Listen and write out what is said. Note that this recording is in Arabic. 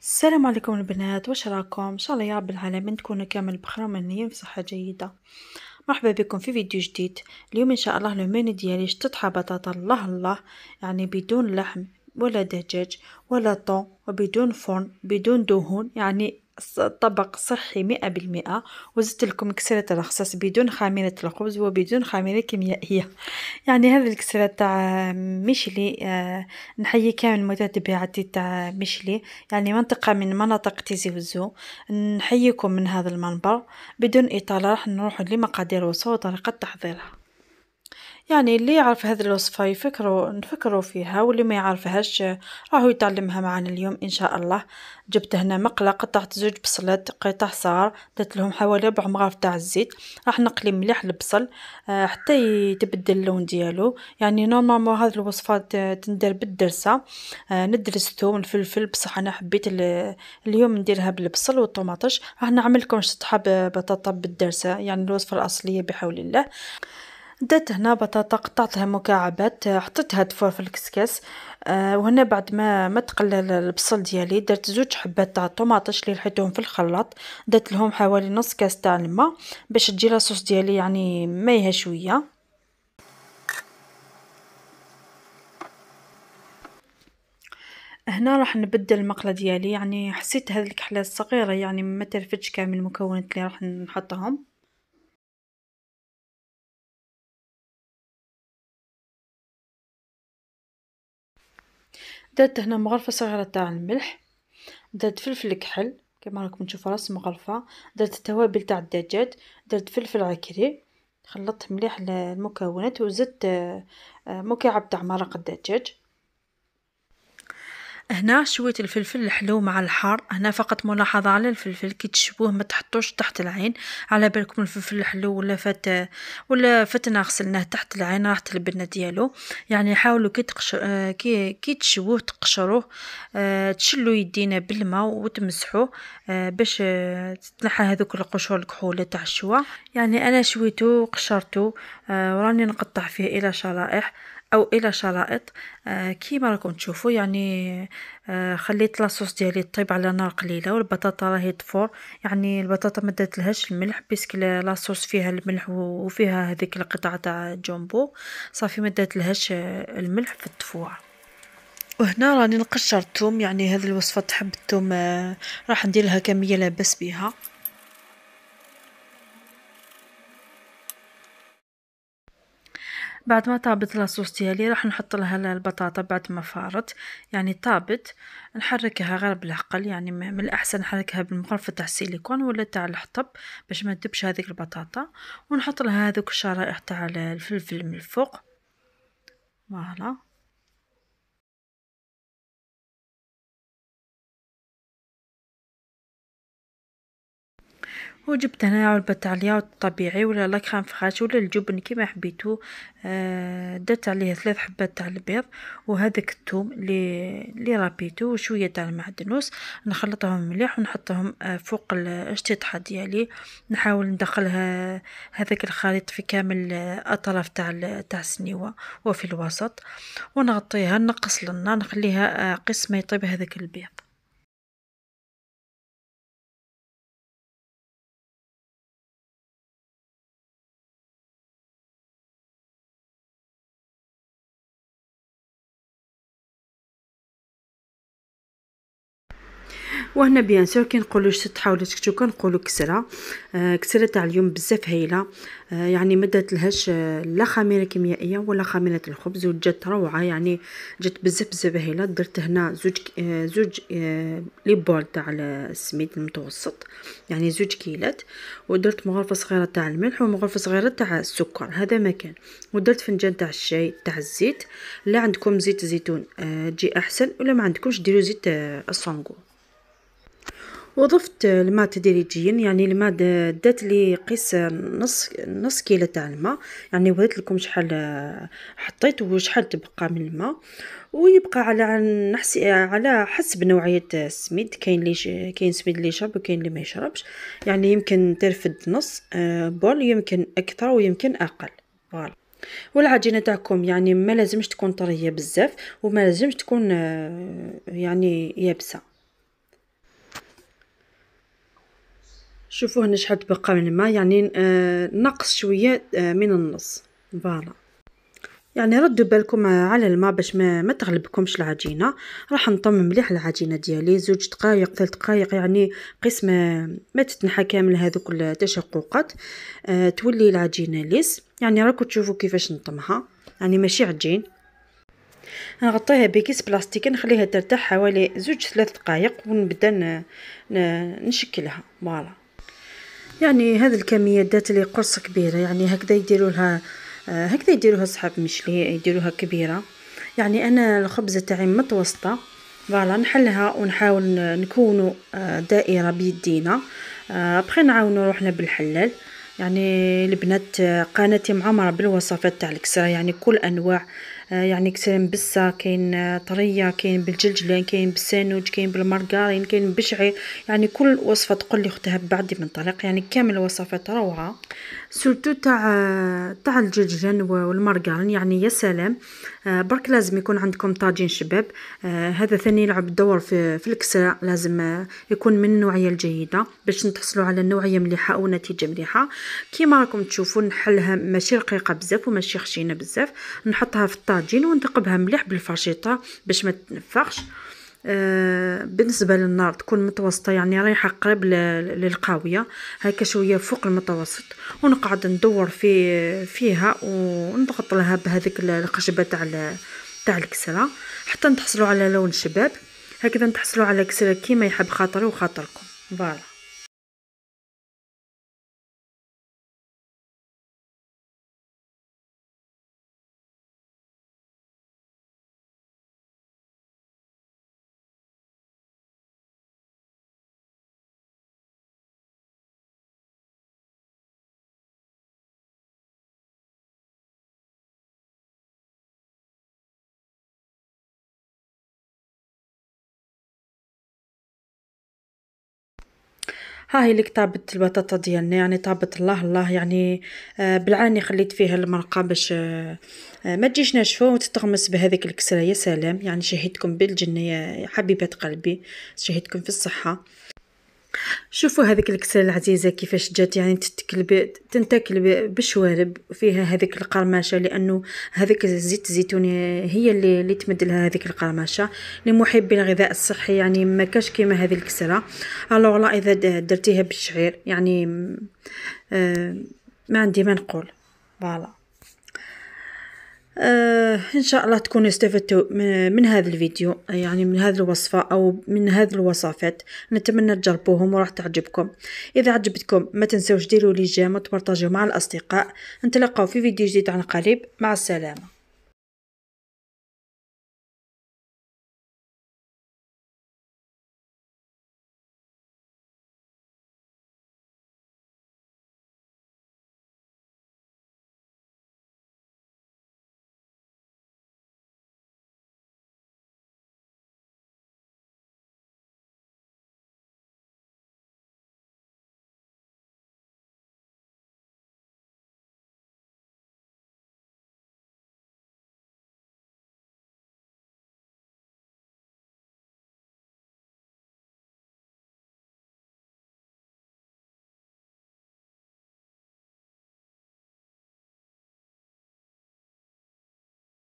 السلام عليكم البنات واش راكم ان شاء الله يا رب العالمين تكونوا كامل بخير ومهنيين في صحه جيده مرحبا بكم في فيديو جديد اليوم ان شاء الله لو ديالي شطت بطاطا الله الله يعني بدون لحم ولا دجاج ولا طون وبدون فرن بدون دهون يعني طبق صحي مئة بالمئة وزدت لكم كسرة الخصاص بدون خميرة الخبز وبدون خميرة كيميائية يعني هذه الكسرة تاع ميشلي آه، نحيي كامل متابعتي تاع ميشلي يعني منطقة من مناطق تيزي وزو نحييكم من هذا المنبر بدون إطالة راح نروح لمقادير وصول وطريقة تحضيرها يعني اللي يعرف هذه الوصفة يفكروا نفكروا فيها واللي ما يعرفهاش راهو يتعلمها معنا اليوم إن شاء الله جبت هنا مقلة قطعت زوج بصلات قطع صغار درت لهم حوالي ربع مغرف تاع الزيت راح نقلي مليح البصل آه، حتى يتبدل اللون ديالو يعني نورمالمون هذه الوصفات تندر بالدرسة آه، ندرس الثوم الفلفل بصح أنا حبيت اليوم نديرها بالبصل والطماطش راح نعمل لكم شطحة بطاطا بالدرسة يعني الوصفة الأصلية بحول الله دات هنا بطاطا قطعتها مكعبات حطيتها تفور في الكسكاس آه، وهنا بعد ما ما تقلل البصل ديالي درت زوج حبات تاع الطوماطيش اللي لحيتهم في الخلاط درت لهم حوالي نص كاس تاع الماء باش تجي لاصوص ديالي يعني مايها شويه هنا راح نبدل المقله ديالي يعني حسيت هذه الكحله الصغيره يعني ما ترفدش كامل المكونات اللي راح نحطهم بدات هنا مغرفه صغيره تاع الملح درت فلفل كحل كما راكم تشوفوا راس مغرفه درت التوابل تاع الدجاج درت فلفل عكري خلطت مليح المكونات وزدت آه، آه، مكعب تاع مرق الدجاج هنا شوية الفلفل الحلو مع الحار هنا فقط ملاحظة على الفلفل كي تشبوه ما تحطوش تحت العين على بالكم الفلفل الحلو ولا فات ولا فاتنا غسلناه تحت العين راحت البنة ديالو يعني حاولوا كي تقشر كي كي تشبوه تقشروه آه، تشلوا يدينا بالماء وتمسحوه آه، باش آه، تنحى هذوك القشور الكحولة تاع الشوا يعني انا شويتو قشرتو وراني نقطع فيه الى شرائح او الى شرائط آه، كيما راكم تشوفوا يعني آه، خليت لاصوص ديالي طيب على نار قليله والبطاطا راهي تفور يعني البطاطا ما داتلهاش الملح بيسك لاصوص فيها الملح وفيها هذيك القطعه تاع جومبو صافي ما داتلهاش آه، الملح في التفوعه وهنا راني نقشر الثوم يعني هذه الوصفه تحب الثوم راح ندير لها كميه لاباس بها بعد ما طابت لاصوص ديالي راح نحط لها البطاطا بعد ما فارت يعني طابت نحركها غير بالعقل يعني من الاحسن نحركها بالمغرفه تاع السيليكون ولا تاع الحطب باش ما تدبش هذيك البطاطا ونحط لها هذوك الشرائح تاع الفلفل من الفوق فوالا هنا علبة تاع الياوت الطبيعي ولا لاكخام فخاش ولا الجبن كيما حبيتو آه، درت عليه ثلاث حبات تاع البيض وهذاك الثوم اللي اللي رابيتو وشويه تاع المعدنوس نخلطهم مليح ونحطهم آه، فوق الاشتطحه ديالي نحاول ندخل هذاك الخليط في كامل الاطراف آه، تاع تاع السنيوه وفي الوسط ونغطيها نقص لنا نخليها آه قسمه يطيب هذاك البيض وهنا بيان سور كي نقولو ست حاولات كتو كنقولو كسره آه، كسره تاع اليوم بزاف هايله آه، يعني ما آه، لا خميره كيميائيه ولا خميره الخبز وجات روعه يعني جات بزاف بزاف هايله درت هنا زوج زوج لي بول تاع السميد المتوسط يعني زوج كيلات ودرت مغرفه صغيره تاع الملح ومغرفه صغيره تاع السكر هذا ما كان ودرت فنجان تاع الشاي تاع الزيت لا عندكم زيت زيتون تجي احسن ولا ما عندكمش ديروا زيت الصنقور وضفت الماء تدريجيا يعني الماء دات لي قيس نص نص كيلو تاع الماء يعني وريت لكم شحال حطيت وشحال تبقى من الماء ويبقى على نحس على حسب نوعيه السميد كاين لي كاين سميد لي يشرب وكاين لي ما يشربش يعني يمكن ترفد نص آه، بول يمكن اكثر ويمكن اقل فوالا والعجينه تاعكم يعني ما لازمش تكون طريه بزاف وما لازمش تكون آه، يعني يابسه شوفوا هنا شحال تبقى من الماء يعني آه، نقص شويه آه، من النص فوالا يعني ردوا بالكم على الماء باش ما, ما تغلبكمش العجينه راح نطم مليح العجينه ديالي زوج دقائق ثلاث دقائق يعني قسم ما تتنحى كامل هذوك التشققات آه تولي العجينه ليس يعني راكم تشوفوا كيفاش نطمها يعني ماشي عجين نغطيها بكيس بلاستيك نخليها ترتاح حوالي زوج ثلاث دقائق ونبدا نشكلها فوالا يعني هذه الكميات دات لي قرص كبيره يعني هكذا يديروها آه، هكذا يديروها صحاب مشلي يديروها كبيره يعني انا الخبزه تاعي متوسطه فوالا نحلها ونحاول نكون آه، دائره بيدينا بخي آه، نعاونوا روحنا بالحلال يعني البنات قناتي معمره بالوصفات تاع الكسره يعني كل انواع آه، يعني كثير مبسة كاين آه، طرية كاين بالجلجلان كاين بالسانوج كاين بالمرقارين كاين بشعير يعني كل وصفة تقول لي اختها بعدي من طريق يعني كامل الوصفات روعة سورتو تاع تاع الجلجلان والمارغرين يعني يا سلام آه، برك لازم يكون عندكم طاجين شباب هذا ثاني يلعب دور في في الكسرة لازم يكون من النوعية الجيدة باش نتحصلوا على نوعية مليحة او نتيجة مليحة كيما راكم تشوفون نحلها ماشي رقيقة بزاف وماشي خشينة بزاف نحطها في الطاجين الطاجين ونثقبها مليح بالفرشيطه باش ما تنفخش آه، بالنسبه للنار تكون متوسطه يعني رايحه قريب للقاويه هكا شويه فوق المتوسط ونقعد ندور في فيها ونضغط لها بهذيك القشبه تاع تاع الكسره حتى نتحصلوا على لون شباب هكذا نتحصلوا على كسره كيما يحب خاطري وخاطركم فوالا ها هي اللي طابت البطاطا ديالنا يعني طابت الله الله يعني آه، بالعاني خليت فيها المرقه باش آه، آه، ما تجيش ناشفه وتتغمس بهذيك الكسره يا سلام يعني شهيتكم بالجنه يا حبيبات قلبي شهيتكم في الصحه شوفوا هذيك الكسره العزيزه كيفاش جات يعني تتكل تنتكل بشوارب فيها هذيك القرمشه لانه هذيك الزيت الزيتوني هي اللي, اللي تمد لها هذيك القرمشه لمحبي الغذاء الصحي يعني ما كاش كيما هذه الكسره الوغ لا اذا درتيها بالشعير يعني آه ما عندي ما نقول فوالا آه إن شاء الله تكونوا استفدتوا من هذا الفيديو يعني من هذه الوصفة أو من هذه الوصفات نتمنى تجربوهم وراح تعجبكم إذا عجبتكم ما تنسوش ديروا لي جيم وتبارطاجيو مع الأصدقاء نتلقاو في فيديو جديد عن قريب مع السلامة